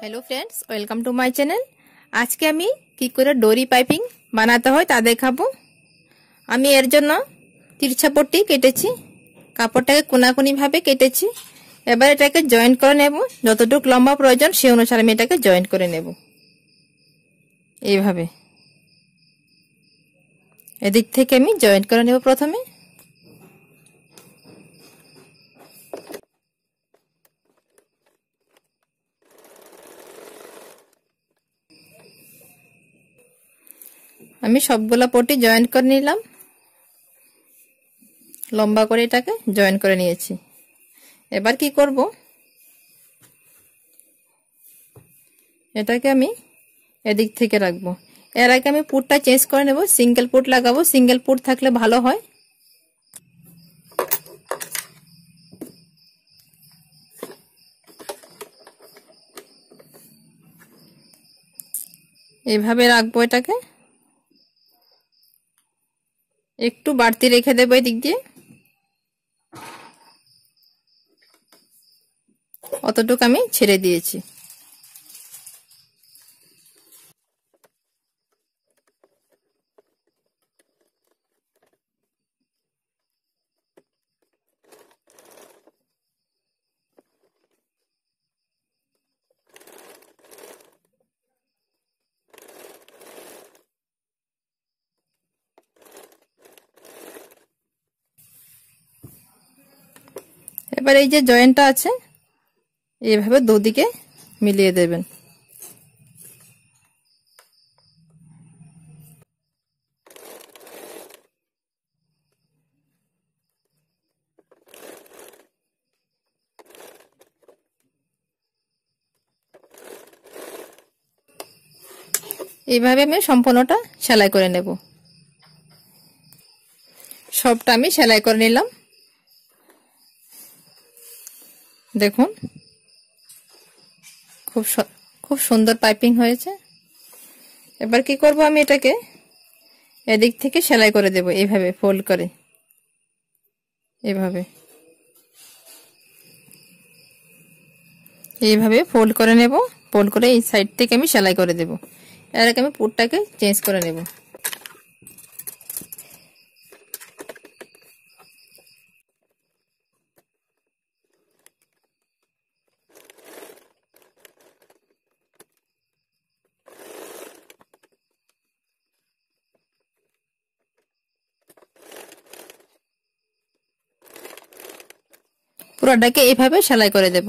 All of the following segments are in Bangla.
hello friends welcome to my channel আজকে আমি কি করে ডোরি পাইপিং বানাতে হয় তা দেখাবো আমি এর জন্য তিরছাপটটি কেটেছি কাপড়টাকে কোনাকুনিভাবে কেটেছি এবার এটাকে জয়েন্ট করে নেব যতটুকু লম্বা প্রয়োজন সে অনুসারে আমি এটাকে জয়েন্ট করে নেব এইভাবে এদিক থেকে আমি জয়েন্ট করে নেব প্রথমে আমি সবগুলা পটি জয়েন্ট করে নিলাম লম্বা করে এটাকে জয়েন করে নিয়েছি এবার কি করব এটাকে আমি এদিক থেকে রাখবো এর আগে আমি পুটটা চেঞ্জ করে নেব সিঙ্গেল পুট লাগাবো সিঙ্গেল পুট থাকলে ভালো হয় এভাবে রাখবো এটাকে একটু বাড়তি রেখে দেবো এদিক দিয়ে অতটুকু আমি ছেড়ে দিয়েছি এবারে এই যে জয়েন্টটা আছে এইভাবে দুদিকে মিলিয়ে দেবেন এইভাবে আমি সম্পূর্ণটা সেলাই করে নেব সবটা আমি সেলাই করে নিলাম দেখুন খুব খুব সুন্দর পাইপিং হয়েছে এবার কি করব আমি এটাকে এদিক থেকে সেলাই করে দেব এইভাবে ফোল্ড করে এভাবে এইভাবে ফোল্ড করে নেব ফোল্ড করে এই সাইড থেকে আমি সেলাই করে দেব এর আগে আমি পুরটাকে চেঞ্জ করে নেব পুরাটাকে এইভাবে সেলাই করে দেব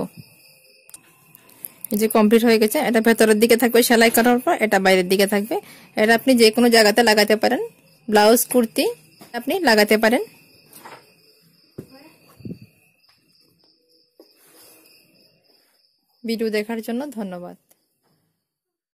এই যে কমপ্লিট হয়ে গেছে এটা ভেতরের দিকে থাকবে সেলাই করার পর এটা বাইরের দিকে থাকবে এটা আপনি যে কোনো জায়গাতে লাগাতে পারেন ব্লাউজ কুর্তি আপনি লাগাতে পারেন ভিডিও দেখার জন্য ধন্যবাদ